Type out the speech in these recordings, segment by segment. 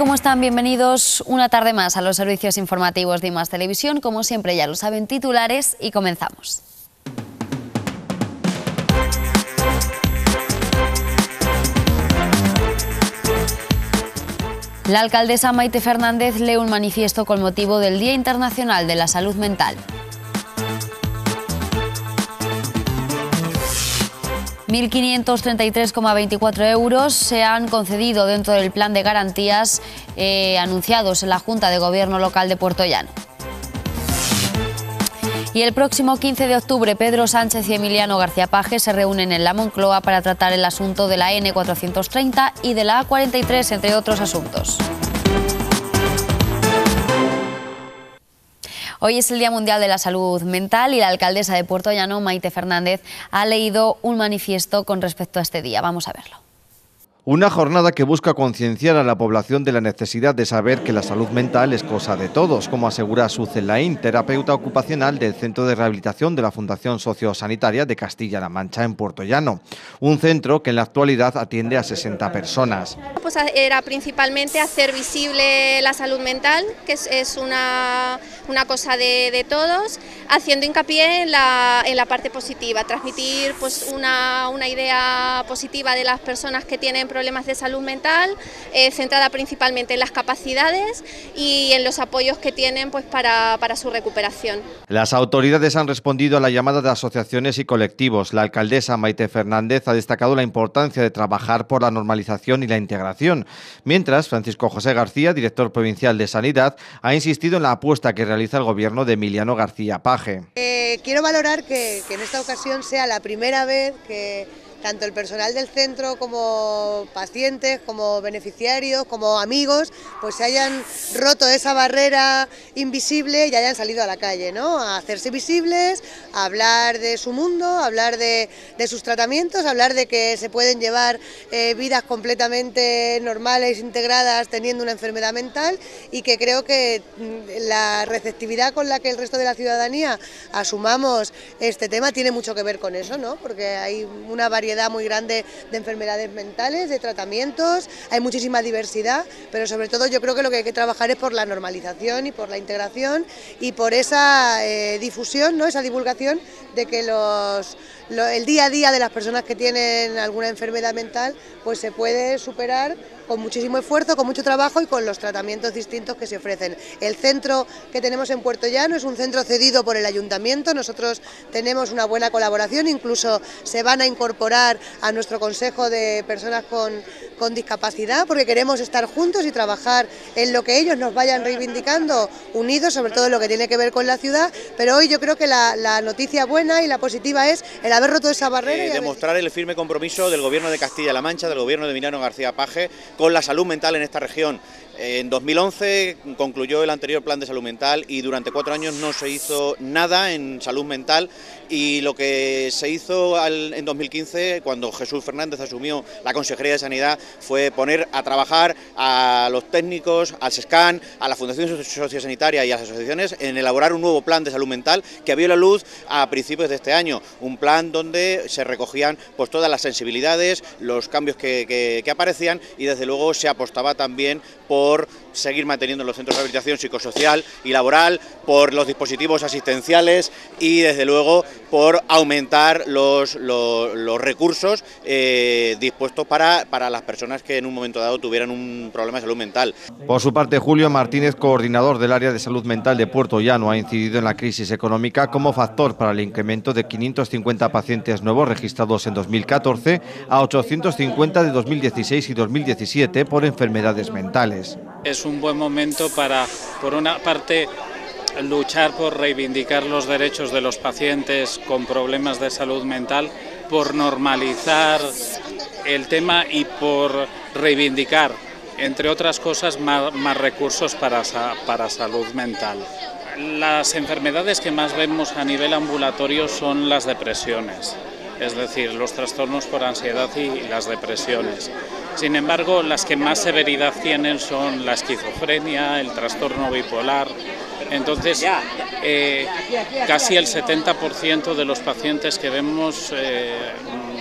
¿Cómo están? Bienvenidos una tarde más a los servicios informativos de IMAS Televisión. Como siempre, ya lo saben, titulares y comenzamos. La alcaldesa Maite Fernández lee un manifiesto con motivo del Día Internacional de la Salud Mental. 1.533,24 euros se han concedido dentro del plan de garantías eh, anunciados en la Junta de Gobierno Local de Puerto Llano. Y el próximo 15 de octubre, Pedro Sánchez y Emiliano García Paje se reúnen en la Moncloa para tratar el asunto de la N430 y de la A43, entre otros asuntos. Hoy es el Día Mundial de la Salud Mental y la alcaldesa de Puerto Llano, Maite Fernández, ha leído un manifiesto con respecto a este día. Vamos a verlo. Una jornada que busca concienciar a la población de la necesidad de saber que la salud mental es cosa de todos, como asegura Sucelain, terapeuta ocupacional del Centro de Rehabilitación de la Fundación Sociosanitaria de Castilla-La Mancha en Puerto Llano, un centro que en la actualidad atiende a 60 personas. Pues era principalmente hacer visible la salud mental, que es, es una, una, cosa de, de, todos, haciendo hincapié en la, en la parte positiva, transmitir pues una, una idea positiva de las personas que tienen problemas de salud mental, eh, centrada principalmente en las capacidades y en los apoyos que tienen pues, para, su recuperación. Las autoridades han respondido a la llamada de asociaciones y colectivos. La alcaldesa Maite Fernández ha destacado la importancia de trabajar por la normalización y la integración, mientras Francisco José García, director provincial de Sanidad, ha insistido en la apuesta que realiza el gobierno de Emiliano García Paje. Eh, quiero valorar que en esta ocasión sea la primera vez que tanto el personal del centro como pacientes, como beneficiarios, como amigos, pues se hayan roto esa barrera invisible y hayan salido a la calle, ¿no? A hacerse visibles, a hablar de su mundo, hablar de, sus tratamientos, hablar de que se pueden llevar eh, vidas completamente normales, integradas, teniendo una enfermedad mental y que creo que mm, la receptividad con la que el resto de la ciudadanía asumamos este tema tiene mucho que ver con eso, ¿no? Porque hay una variedad muy grande de enfermedades mentales, de tratamientos, hay muchísima diversidad, pero sobre todo yo creo que lo que hay que trabajar es por la normalización y por la integración y por esa eh, difusión, ¿no? esa divulgación de que los el día a día de las personas que tienen alguna enfermedad mental, pues se puede superar con muchísimo esfuerzo, con mucho trabajo y con los tratamientos distintos que se ofrecen. El centro que tenemos en Puerto Llano es un centro cedido por el ayuntamiento, nosotros tenemos una buena colaboración, incluso se van a incorporar a nuestro consejo de personas con con discapacidad, porque queremos estar juntos y trabajar en lo que ellos nos vayan reivindicando, unidos, sobre todo en lo que tiene que ver con la ciudad. Pero hoy yo creo que la, noticia buena y la positiva es el haber roto esa barrera. y eh, demostrar el firme compromiso del gobierno de Castilla-La Mancha, del gobierno de Milano García Paje, con la salud mental en esta región. En 2011 concluyó el anterior plan de salud mental y durante cuatro años no se hizo nada en salud mental y lo que se hizo en 2015, cuando Jesús Fernández asumió la Consejería de Sanidad, fue poner a trabajar a los técnicos, al SESCAN, a la Fundación Sociosanitaria y a las asociaciones en elaborar un nuevo plan de salud mental que vio la luz a principios de este año. Un plan donde se recogían pues, todas las sensibilidades, los cambios que aparecían y desde luego se apostaba también por por seguir manteniendo los centros de rehabilitación psicosocial y laboral, por los dispositivos asistenciales y, desde luego, por aumentar los, recursos eh, dispuestos para, para las personas que en un momento dado tuvieran un problema de salud mental. Por su parte, Julio Martínez, coordinador del área de salud mental de Puerto Llano, ha incidido en la crisis económica como factor para el incremento de 550 pacientes nuevos registrados en 2014 a 850 de 2016 y 2017 por enfermedades mentales es un buen momento para, por una parte, luchar por reivindicar los derechos de los pacientes con problemas de salud mental, por normalizar el tema y por reivindicar, entre otras cosas, más, recursos para salud mental. Las enfermedades que más vemos a nivel ambulatorio son las depresiones es decir, los trastornos por ansiedad y las depresiones. Sin embargo, las que más severidad tienen son la esquizofrenia, el trastorno bipolar. Entonces, eh, casi el 70% de los pacientes que vemos eh,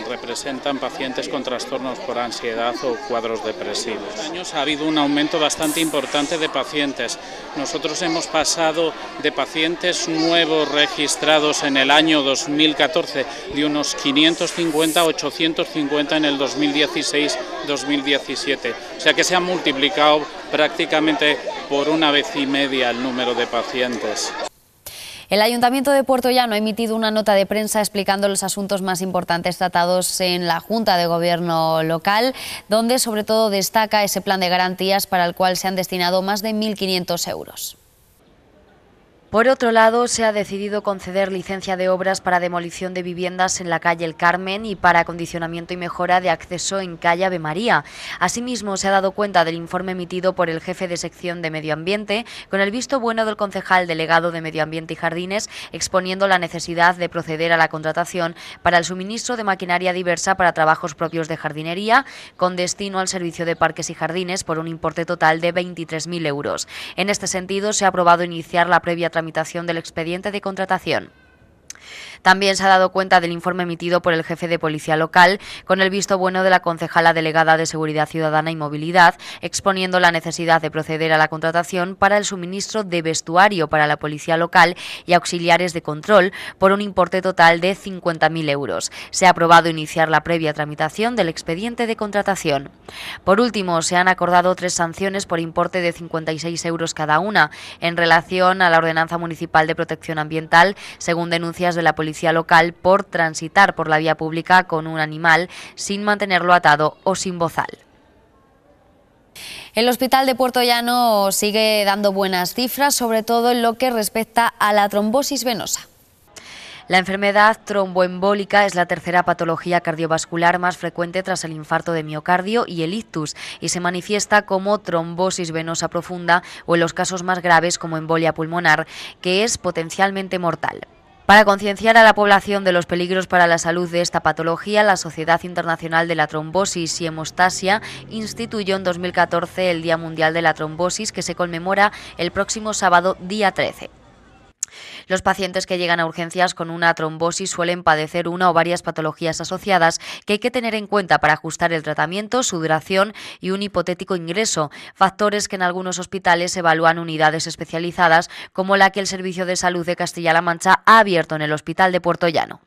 representan pacientes con trastornos por ansiedad o cuadros depresivos. En este años ha habido un aumento bastante importante de pacientes. Nosotros hemos pasado de pacientes nuevos registrados en el año 2014 de unos 550 a 850 en el 2016-2017. O sea que se ha multiplicado prácticamente por una vez y media el número de pacientes. El Ayuntamiento de Puerto Llano ha emitido una nota de prensa explicando los asuntos más importantes tratados en la Junta de Gobierno local, donde sobre todo destaca ese plan de garantías para el cual se han destinado más de 1.500 euros. Por otro lado, se ha decidido conceder licencia de obras para demolición de viviendas en la calle El Carmen y para acondicionamiento y mejora de acceso en calle Ave María. Asimismo, se ha dado cuenta del informe emitido por el jefe de sección de Medio Ambiente, con el visto bueno del concejal delegado de Medio Ambiente y Jardines, exponiendo la necesidad de proceder a la contratación para el suministro de maquinaria diversa para trabajos propios de jardinería, con destino al servicio de parques y jardines por un importe total de 23.000 euros. En este sentido, se ha aprobado iniciar la previa tramitación del expediente de contratación. También se ha dado cuenta del informe emitido por el jefe de policía local con el visto bueno de la concejala delegada de Seguridad Ciudadana y Movilidad, exponiendo la necesidad de proceder a la contratación para el suministro de vestuario para la policía local y auxiliares de control por un importe total de 50.000 euros. Se ha aprobado iniciar la previa tramitación del expediente de contratación. Por último, se han acordado tres sanciones por importe de 56 euros cada una en relación a la Ordenanza Municipal de Protección Ambiental, según denuncias de la Policía policía local por transitar por la vía pública con un animal sin mantenerlo atado o sin bozal. El hospital de Puerto Llano sigue dando buenas cifras, sobre todo en lo que respecta a la trombosis venosa. La enfermedad tromboembólica es la tercera patología cardiovascular más frecuente tras el infarto de miocardio y el ictus y se manifiesta como trombosis venosa profunda o en los casos más graves como embolia pulmonar, que es potencialmente mortal. Para concienciar a la población de los peligros para la salud de esta patología, la Sociedad Internacional de la Trombosis y Hemostasia instituyó en 2014 el Día Mundial de la Trombosis que se conmemora el próximo sábado día 13. Los pacientes que llegan a urgencias con una trombosis suelen padecer una o varias patologías asociadas que hay que tener en cuenta para ajustar el tratamiento, su duración y un hipotético ingreso, factores que en algunos hospitales evalúan unidades especializadas como la que el Servicio de Salud de Castilla-La Mancha ha abierto en el Hospital de Puerto Llano.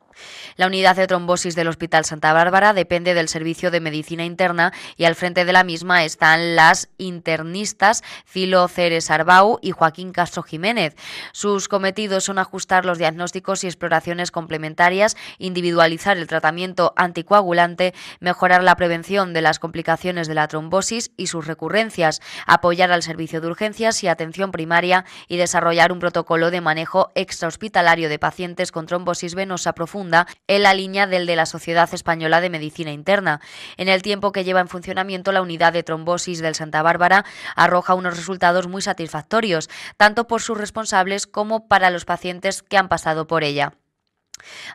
La unidad de trombosis del Hospital Santa Bárbara depende del Servicio de Medicina Interna y al frente de la misma están las internistas Filo Ceres Arbau y Joaquín Castro Jiménez. Sus cometidos son ajustar los diagnósticos y exploraciones complementarias, individualizar el tratamiento anticoagulante, mejorar la prevención de las complicaciones de la trombosis y sus recurrencias, apoyar al servicio de urgencias y atención primaria y desarrollar un protocolo de manejo extrahospitalario de pacientes con trombosis venosa profunda en la línea del de la Sociedad Española de Medicina Interna. En el tiempo que lleva en funcionamiento la unidad de trombosis del Santa Bárbara arroja unos resultados muy satisfactorios, tanto por sus responsables como para los pacientes que han pasado por ella.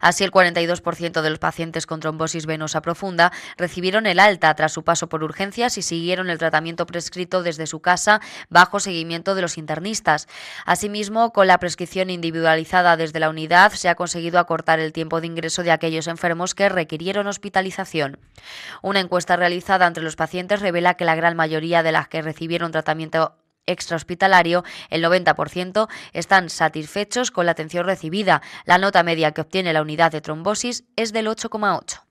Así, el 42% de los pacientes con trombosis venosa profunda recibieron el alta tras su paso por urgencias y siguieron el tratamiento prescrito desde su casa bajo seguimiento de los internistas. Asimismo, con la prescripción individualizada desde la unidad se ha conseguido acortar el tiempo de ingreso de aquellos enfermos que requirieron hospitalización. Una encuesta realizada entre los pacientes revela que la gran mayoría de las que recibieron tratamiento extrahospitalario, el 90% están satisfechos con la atención recibida. La nota media que obtiene la unidad de trombosis es del 8,8.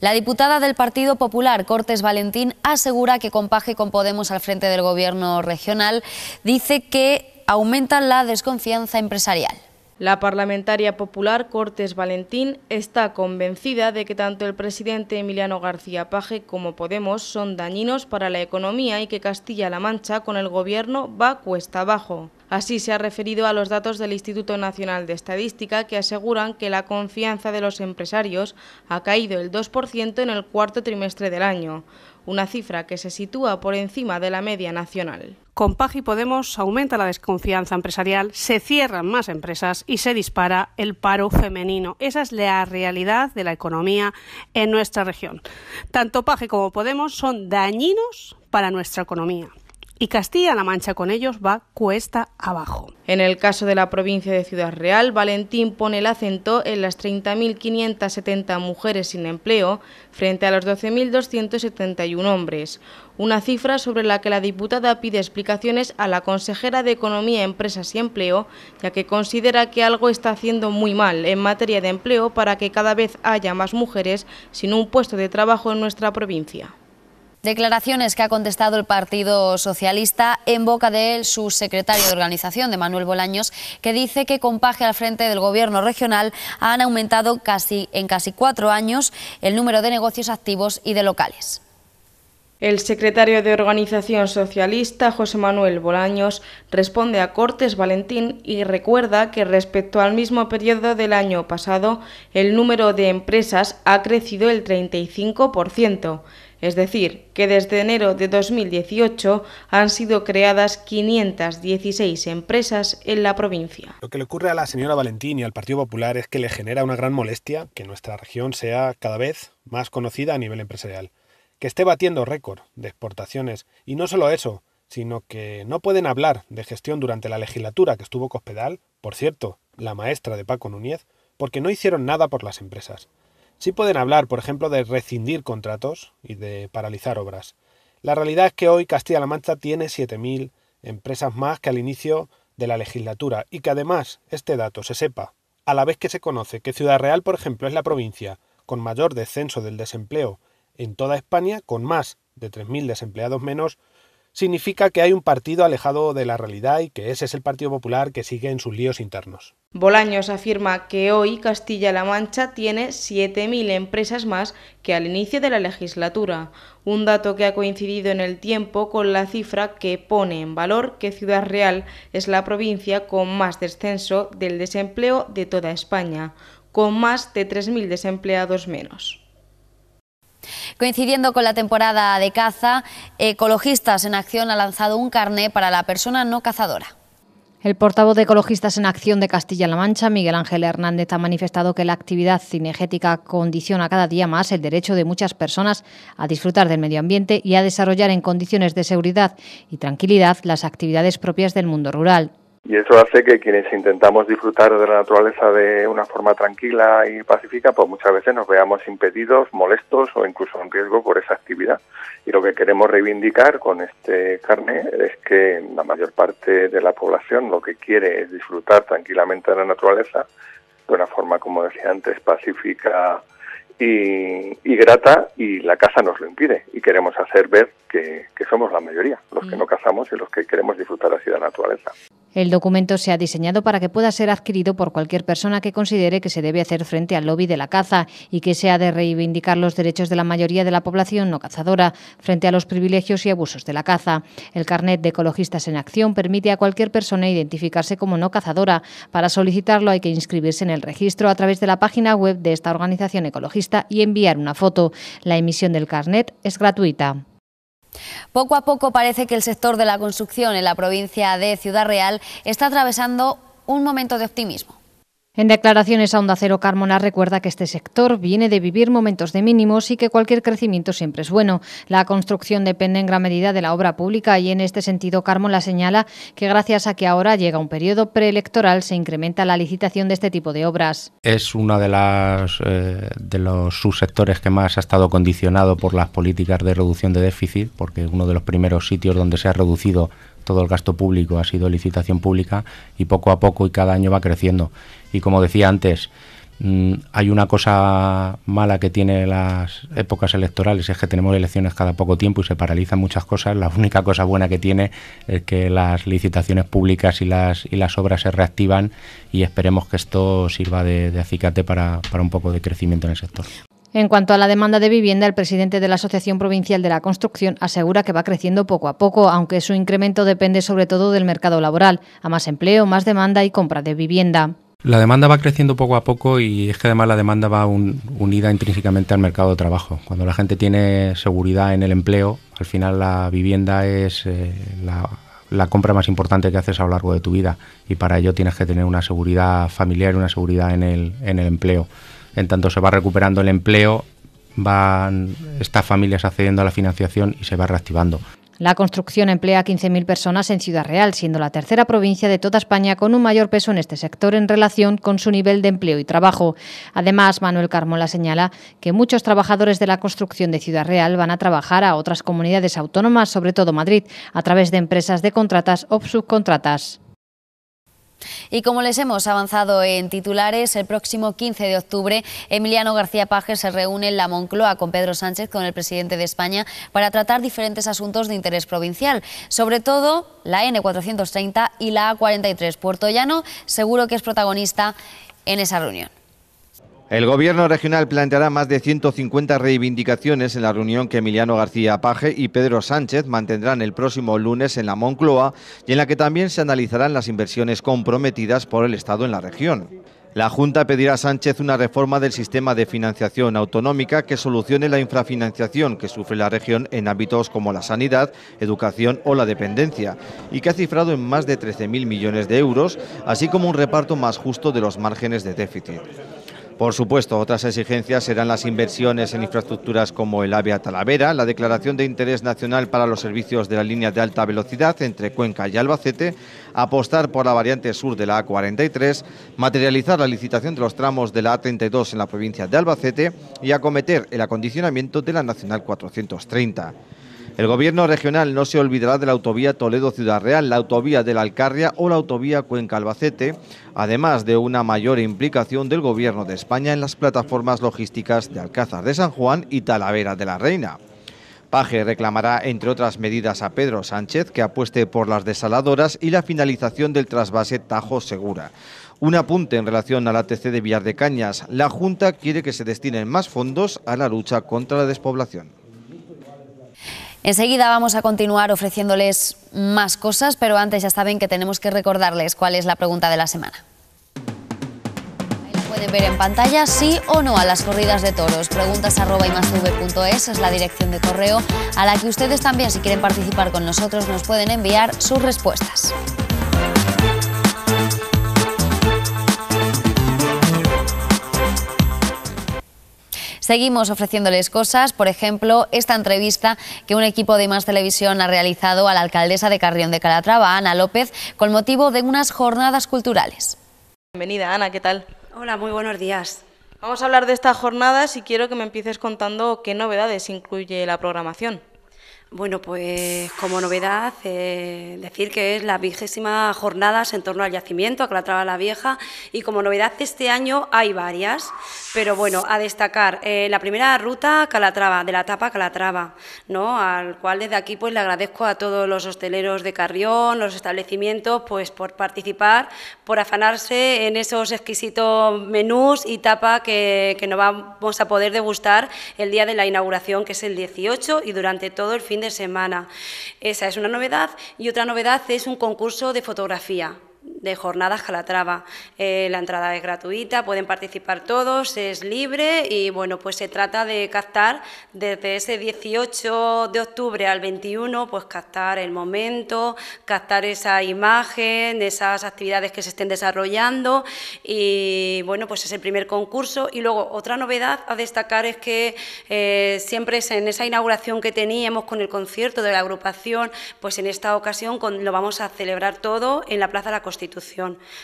La diputada del Partido Popular, Cortes Valentín, asegura que Compaje con Podemos al frente del Gobierno regional dice que aumenta la desconfianza empresarial. La parlamentaria popular Cortés Valentín está convencida de que tanto el presidente Emiliano García Paje como Podemos son dañinos para la economía y que Castilla-La Mancha con el gobierno va cuesta abajo. Así se ha referido a los datos del Instituto Nacional de Estadística que aseguran que la confianza de los empresarios ha caído el 2% en el cuarto trimestre del año, una cifra que se sitúa por encima de la media nacional. Con Pag y Podemos aumenta la desconfianza empresarial, se cierran más empresas y se dispara el paro femenino. Esa es la realidad de la economía en nuestra región. Tanto Paje como Podemos son dañinos para nuestra economía y Castilla-La Mancha con ellos va cuesta abajo. En el caso de la provincia de Ciudad Real, Valentín pone el acento en las 30.570 mujeres sin empleo frente a los 12.271 hombres, una cifra sobre la que la diputada pide explicaciones a la consejera de Economía, Empresas y Empleo, ya que considera que algo está haciendo muy mal en materia de empleo para que cada vez haya más mujeres sin un puesto de trabajo en nuestra provincia. Declaraciones que ha contestado el Partido Socialista en boca de él su secretario de organización, de Manuel Bolaños, que dice que con Paje al frente del gobierno regional han aumentado casi, en casi cuatro años el número de negocios activos y de locales. El secretario de Organización Socialista, José Manuel Bolaños, responde a Cortes Valentín y recuerda que respecto al mismo periodo del año pasado, el número de empresas ha crecido el 35% es decir, que desde enero de 2018 han sido creadas 516 empresas en la provincia. Lo que le ocurre a la señora Valentín y al Partido Popular es que le genera una gran molestia que nuestra región sea cada vez más conocida a nivel empresarial, que esté batiendo récord de exportaciones y no solo eso, sino que no pueden hablar de gestión durante la legislatura que estuvo Cospedal, por cierto, la maestra de Paco Núñez, porque no hicieron nada por las empresas. Sí pueden hablar, por ejemplo, de rescindir contratos y de paralizar obras. La realidad es que hoy Castilla-La Mancha tiene 7.000 empresas más que al inicio de la legislatura y que además este dato se sepa, a la vez que se conoce que Ciudad Real, por ejemplo, es la provincia con mayor descenso del desempleo en toda España, con más de 3.000 desempleados menos, significa que hay un partido alejado de la realidad y que ese es el Partido Popular que sigue en sus líos internos. Bolaños afirma que hoy Castilla-La Mancha tiene 7.000 empresas más que al inicio de la legislatura, un dato que ha coincidido en el tiempo con la cifra que pone en valor que Ciudad Real es la provincia con más descenso del desempleo de toda España, con más de 3.000 desempleados menos. Coincidiendo con la temporada de caza, Ecologistas en Acción ha lanzado un carnet para la persona no cazadora. El portavoz de Ecologistas en Acción de Castilla-La Mancha, Miguel Ángel Hernández, ha manifestado que la actividad cinegética condiciona cada día más el derecho de muchas personas a disfrutar del medio ambiente y a desarrollar en condiciones de seguridad y tranquilidad las actividades propias del mundo rural. Y eso hace que quienes intentamos disfrutar de la naturaleza de una forma tranquila y pacífica, pues muchas veces nos veamos impedidos, molestos o incluso en riesgo por esa actividad. Y lo que queremos reivindicar con este carne es que la mayor parte de la población lo que quiere es disfrutar tranquilamente de la naturaleza de una forma, como decía antes, pacífica y, grata y la casa nos lo impide y queremos hacer ver que, que somos la mayoría, los que mm. no cazamos y los que queremos disfrutar así de la naturaleza. El documento se ha diseñado para que pueda ser adquirido por cualquier persona que considere que se debe hacer frente al lobby de la caza y que se ha de reivindicar los derechos de la mayoría de la población no cazadora frente a los privilegios y abusos de la caza. El carnet de Ecologistas en Acción permite a cualquier persona identificarse como no cazadora. Para solicitarlo hay que inscribirse en el registro a través de la página web de esta organización ecologista y enviar una foto. La emisión del carnet es gratuita. Poco a poco parece que el sector de la construcción en la provincia de Ciudad Real está atravesando un momento de optimismo. En declaraciones a Onda Cero, Carmona recuerda que este sector viene de vivir momentos de mínimos y que cualquier crecimiento siempre es bueno. La construcción depende en gran medida de la obra pública y en este sentido Carmona señala que gracias a que ahora llega un periodo preelectoral se incrementa la licitación de este tipo de obras. Es uno de, eh, de los subsectores que más ha estado condicionado por las políticas de reducción de déficit, porque uno de los primeros sitios donde se ha reducido todo el gasto público ha sido licitación pública y poco a poco y cada año va creciendo. Y como decía antes, mm, hay una cosa mala que tiene las épocas electorales, es que tenemos elecciones cada poco tiempo y se paralizan muchas cosas. La única cosa buena que tiene es que las licitaciones públicas y las, y las obras se reactivan y esperemos que esto sirva de, acicate para un poco de crecimiento en el sector. En cuanto a la demanda de vivienda, el presidente de la Asociación Provincial de la Construcción asegura que va creciendo poco a poco, aunque su incremento depende sobre todo del mercado laboral, a más empleo, más demanda y compra de vivienda. La demanda va creciendo poco a poco y es que además la demanda va unida intrínsecamente al mercado de trabajo. Cuando la gente tiene seguridad en el empleo, al final la vivienda es eh, la, compra más importante que haces a lo largo de tu vida y para ello tienes que tener una seguridad familiar, y una seguridad en el, en el empleo. En tanto se va recuperando el empleo, van estas familias accediendo a la financiación y se va reactivando. La construcción emplea a 15.000 personas en Ciudad Real, siendo la tercera provincia de toda España con un mayor peso en este sector en relación con su nivel de empleo y trabajo. Además, Manuel Carmola señala que muchos trabajadores de la construcción de Ciudad Real van a trabajar a otras comunidades autónomas, sobre todo Madrid, a través de empresas de contratas o subcontratas. Y como les hemos avanzado en titulares, el próximo 15 de octubre Emiliano García Paje se reúne en la Moncloa con Pedro Sánchez, con el presidente de España, para tratar diferentes asuntos de interés provincial, sobre todo la N430 y la A43. Puerto Llano seguro que es protagonista en esa reunión. El Gobierno regional planteará más de 150 reivindicaciones en la reunión que Emiliano García Paje y Pedro Sánchez mantendrán el próximo lunes en la Moncloa y en la que también se analizarán las inversiones comprometidas por el Estado en la región. La Junta pedirá a Sánchez una reforma del sistema de financiación autonómica que solucione la infrafinanciación que sufre la región en ámbitos como la sanidad, educación o la dependencia, y que ha cifrado en más de 13.000 millones de euros, así como un reparto más justo de los márgenes de déficit. Por supuesto, otras exigencias serán las inversiones en infraestructuras como el AVE Talavera, la declaración de interés nacional para los servicios de la línea de alta velocidad entre Cuenca y Albacete, apostar por la variante sur de la A43, materializar la licitación de los tramos de la A32 en la provincia de Albacete y acometer el acondicionamiento de la Nacional 430. El gobierno regional no se olvidará de la autovía Toledo-Ciudad Real, la autovía de la Alcarria o la autovía Cuenca-Albacete, además de una mayor implicación del gobierno de España en las plataformas logísticas de Alcázar de San Juan y Talavera de la Reina. Paje reclamará, entre otras medidas, a Pedro Sánchez que apueste por las desaladoras y la finalización del trasvase Tajo Segura. Un apunte en relación la ATC de Villar de Cañas. La Junta quiere que se destinen más fondos a la lucha contra la despoblación. Enseguida vamos a continuar ofreciéndoles más cosas, pero antes ya saben que tenemos que recordarles cuál es la pregunta de la semana. Ahí pueden ver en pantalla sí o no a las corridas de toros. Preguntas arroba .es, es la dirección de correo a la que ustedes también, si quieren participar con nosotros, nos pueden enviar sus respuestas. Seguimos ofreciéndoles cosas, por ejemplo, esta entrevista que un equipo de Más Televisión ha realizado a la alcaldesa de Carrión de Calatrava, Ana López, con motivo de unas jornadas culturales. Bienvenida, Ana, ¿qué tal? Hola, muy buenos días. Vamos a hablar de estas jornadas y quiero que me empieces contando qué novedades incluye la programación. Bueno, pues como novedad, eh, decir que es la vigésima jornada en torno al yacimiento, a Calatrava la Vieja, y como novedad este año hay varias, pero bueno, a destacar eh, la primera ruta Calatrava, de la tapa Calatrava, ¿no? al cual desde aquí pues le agradezco a todos los hosteleros de Carrión, los establecimientos, pues por participar, por afanarse en esos exquisitos menús y tapa que, que nos vamos a poder degustar el día de la inauguración, que es el 18, y durante todo el fin de de semana. Esa es una novedad y otra novedad es un concurso de fotografía de Jornadas Calatrava. Eh, la entrada es gratuita, pueden participar todos, es libre y bueno, pues se trata de captar desde ese 18 de octubre al 21, pues captar el momento, captar esa imagen, esas actividades que se estén desarrollando y bueno, pues es el primer concurso y luego otra novedad a destacar es que eh, siempre es en esa inauguración que teníamos con el concierto de la agrupación, pues en esta ocasión lo vamos a celebrar todo en la Plaza de la Constitución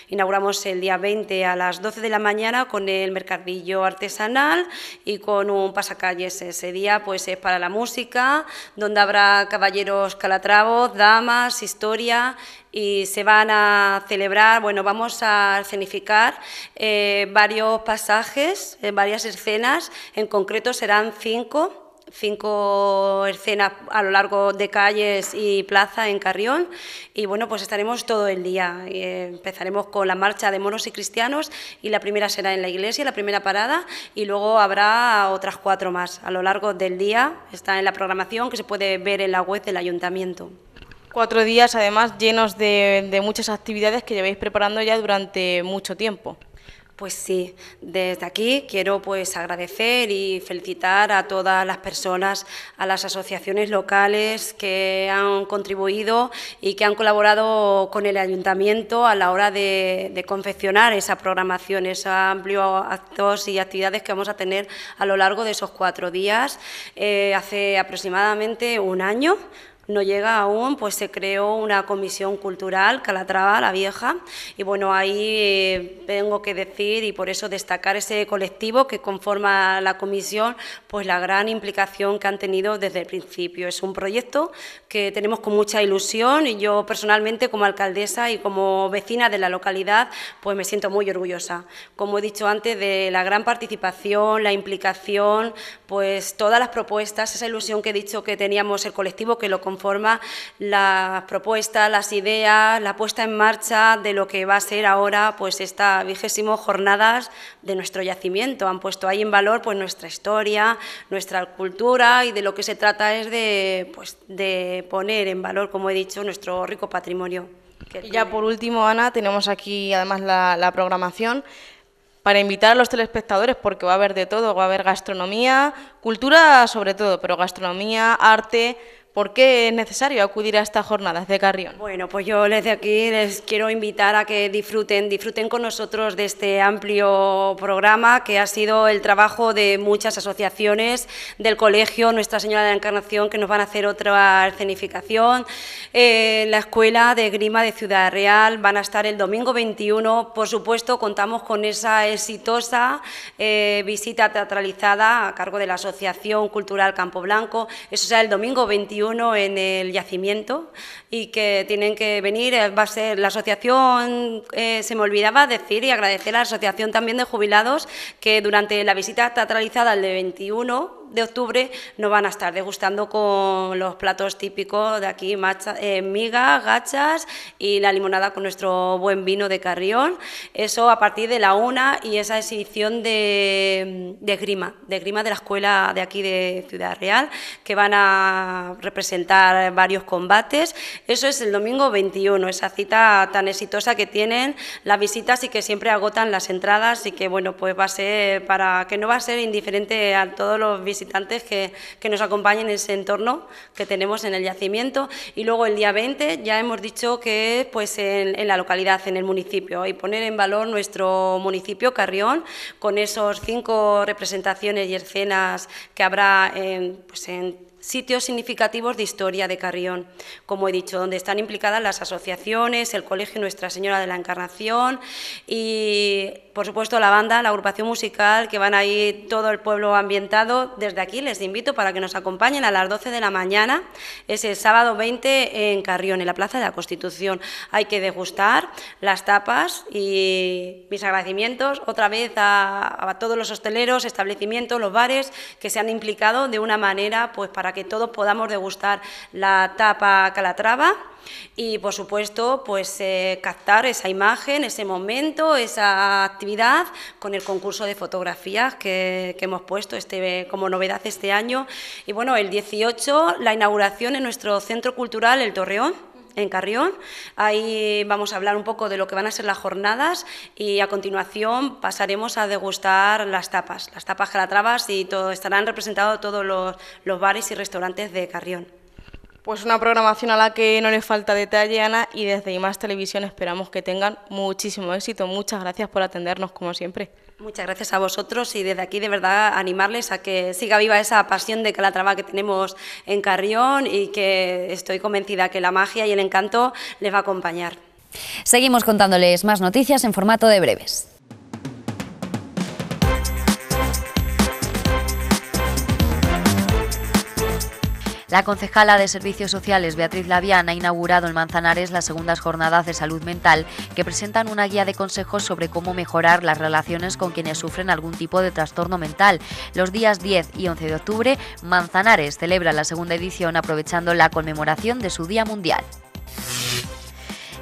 Inauguramos el día 20 a las 12 de la mañana con el mercadillo artesanal y con un pasacalles. Ese día pues es para la música, donde habrá caballeros calatravos, damas, historia y se van a celebrar, bueno, vamos a escenificar eh, varios pasajes, eh, varias escenas, en concreto serán cinco cinco escenas a lo largo de calles y plaza en Carrión y bueno, pues estaremos todo el día. Eh, empezaremos con la marcha de monos y cristianos y la primera será en la iglesia, la primera parada y luego habrá otras cuatro más a lo largo del día. Está en la programación que se puede ver en la web del ayuntamiento. Cuatro días además llenos de, de muchas actividades que lleváis preparando ya durante mucho tiempo. Pues sí, desde aquí quiero pues agradecer y felicitar a todas las personas, a las asociaciones locales que han contribuido y que han colaborado con el ayuntamiento a la hora de, confeccionar esa programación, esos amplios actos y actividades que vamos a tener a lo largo de esos cuatro días. Eh, hace aproximadamente un año no llega aún, pues se creó una comisión cultural, Calatrava, la vieja, y bueno, ahí eh, tengo que decir y por eso destacar ese colectivo que conforma la comisión, pues la gran implicación que han tenido desde el principio. Es un proyecto que tenemos con mucha ilusión y yo personalmente como alcaldesa y como vecina de la localidad, pues me siento muy orgullosa. Como he dicho antes, de la gran participación, la implicación, pues todas las propuestas, esa ilusión que he dicho que teníamos el colectivo que lo conforma forma, las propuestas, las ideas, la puesta en marcha de lo que va a ser ahora pues esta vigésimo jornadas de nuestro yacimiento. Han puesto ahí en valor pues nuestra historia, nuestra cultura y de lo que se trata es de, pues, de poner en valor, como he dicho, nuestro rico patrimonio. Y ya por último, Ana, tenemos aquí además la, la programación para invitar a los telespectadores, porque va a haber de todo, va a haber gastronomía, cultura sobre todo, pero gastronomía, arte, ¿Por qué es necesario acudir a estas jornadas de Carrión? Bueno, pues yo desde aquí les quiero invitar a que disfruten, disfruten con nosotros de este amplio programa que ha sido el trabajo de muchas asociaciones, del colegio Nuestra Señora de la Encarnación, que nos van a hacer otra escenificación, eh, la Escuela de Grima de Ciudad Real, van a estar el domingo 21, por supuesto contamos con esa exitosa eh, visita teatralizada a cargo de la Asociación Cultural Campo Blanco, eso será el domingo 21 en el yacimiento y que tienen que venir, eh, va a ser la asociación, eh, se me olvidaba decir y agradecer a la asociación también de jubilados que durante la visita teatralizada al de 21 de octubre no van a estar degustando con los platos típicos de aquí, eh, migas, gachas y la limonada con nuestro buen vino de Carrión. Eso a partir de la una y esa exhibición de, de grima, de grima de la escuela de aquí de Ciudad Real, que van a representar varios combates. Eso es el domingo 21, esa cita tan exitosa que tienen las visitas y que siempre agotan las entradas y que bueno, pues va a ser para que no va a ser indiferente a todos los visitantes visitantes que, nos acompañen en ese entorno que tenemos en el yacimiento. Y luego el día 20 ya hemos dicho que pues en, en la localidad, en el municipio, y poner en valor nuestro municipio, Carrión, con esos cinco representaciones y escenas que habrá en, pues en sitios significativos de historia de Carrión, como he dicho, donde están implicadas las asociaciones, el Colegio Nuestra Señora de la Encarnación y, por supuesto, la banda, la agrupación musical, que van a ir todo el pueblo ambientado. Desde aquí les invito para que nos acompañen a las 12 de la mañana, es el sábado 20 en Carrión, en la Plaza de la Constitución. Hay que degustar las tapas y mis agradecimientos otra vez a, a todos los hosteleros, establecimientos, los bares que se han implicado de una manera pues para para que todos podamos degustar la tapa calatrava y por supuesto pues eh, captar esa imagen, ese momento, esa actividad con el concurso de fotografías que, hemos puesto este, como novedad este año y bueno el 18 la inauguración en nuestro centro cultural El Torreón en Carrión. Ahí vamos a hablar un poco de lo que van a ser las jornadas y a continuación pasaremos a degustar las tapas, las tapas calatravas y todo, estarán representados todos los bares y restaurantes de Carrión. Pues una programación a la que no le falta detalle, Ana, y desde IMAS Televisión esperamos que tengan muchísimo éxito. Muchas gracias por atendernos, como siempre. Muchas gracias a vosotros y desde aquí de verdad animarles a que siga viva esa pasión de Calatrava que tenemos en Carrión y que estoy convencida que la magia y el encanto les va a acompañar. Seguimos contándoles más noticias en formato de breves. La concejala de Servicios Sociales, Beatriz laviana ha inaugurado en Manzanares las segundas jornadas de salud mental que presentan una guía de consejos sobre cómo mejorar las relaciones con quienes sufren algún tipo de trastorno mental. Los días 10 y 11 de octubre, Manzanares celebra la segunda edición aprovechando la conmemoración de su Día Mundial.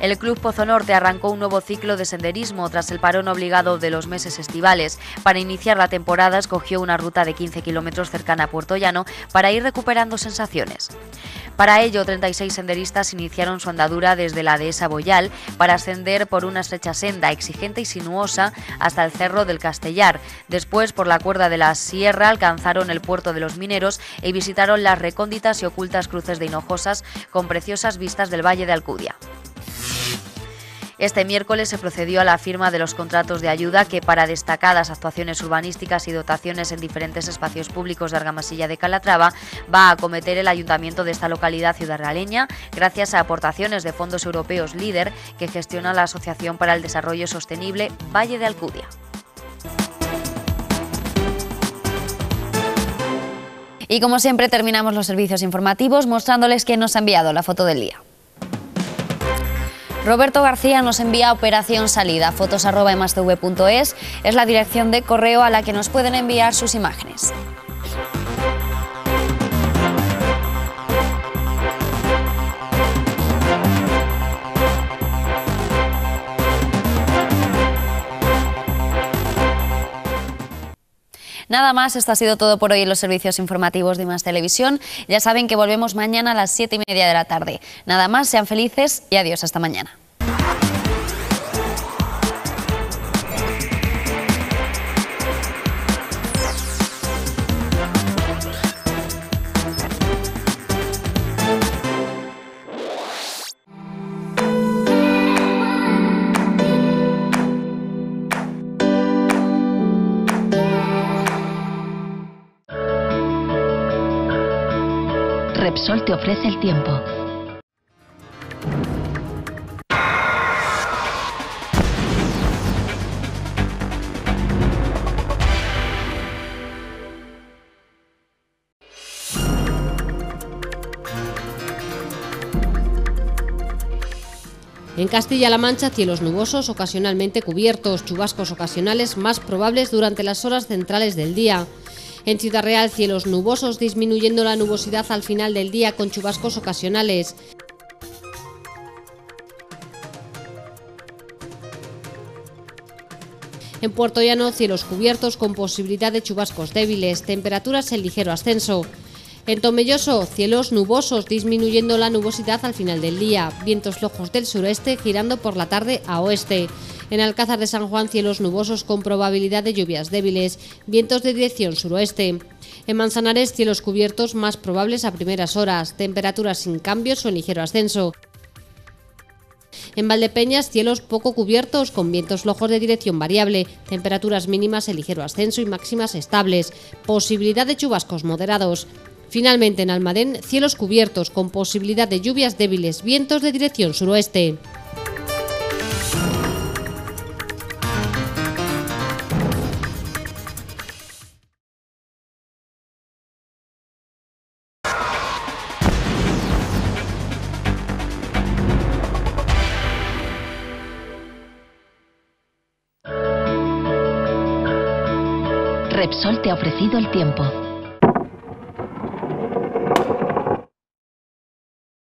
El Club Pozo Norte arrancó un nuevo ciclo de senderismo tras el parón obligado de los meses estivales. Para iniciar la temporada escogió una ruta de 15 kilómetros cercana a Puerto Llano para ir recuperando sensaciones. Para ello, 36 senderistas iniciaron su andadura desde la dehesa Boyal para ascender por una estrecha senda exigente y sinuosa hasta el Cerro del Castellar. Después, por la cuerda de la Sierra, alcanzaron el puerto de los mineros y visitaron las recónditas y ocultas cruces de Hinojosas con preciosas vistas del Valle de Alcudia. Este miércoles se procedió a la firma de los contratos de ayuda que para destacadas actuaciones urbanísticas y dotaciones en diferentes espacios públicos de Argamasilla de Calatrava va a acometer el ayuntamiento de esta localidad galeña gracias a aportaciones de fondos europeos líder que gestiona la Asociación para el Desarrollo Sostenible Valle de Alcudia. Y como siempre terminamos los servicios informativos mostrándoles que nos ha enviado la foto del día. Roberto García nos envía Operación Salida, fotos e es la dirección de correo a la que nos pueden enviar sus imágenes. Nada más, esto ha sido todo por hoy en los servicios informativos de Más Televisión. Ya saben que volvemos mañana a las siete y media de la tarde. Nada más, sean felices y adiós hasta mañana. sol te ofrece el tiempo. En Castilla-La Mancha, cielos nubosos, ocasionalmente cubiertos, chubascos ocasionales más probables durante las horas centrales del día. En Ciudad Real, cielos nubosos, disminuyendo la nubosidad al final del día con chubascos ocasionales. En Puerto Llano, cielos cubiertos con posibilidad de chubascos débiles, temperaturas en ligero ascenso. En Tomelloso, cielos nubosos, disminuyendo la nubosidad al final del día, vientos flojos del sureste girando por la tarde a oeste. En Alcázar de San Juan, cielos nubosos con probabilidad de lluvias débiles, vientos de dirección suroeste. En Manzanares, cielos cubiertos más probables a primeras horas, temperaturas sin cambios o en ligero ascenso. En Valdepeñas, cielos poco cubiertos con vientos flojos de dirección variable, temperaturas mínimas en ligero ascenso y máximas estables, posibilidad de chubascos moderados. Finalmente, en Almadén, cielos cubiertos con posibilidad de lluvias débiles, vientos de dirección suroeste. Repsol te ha ofrecido el tiempo.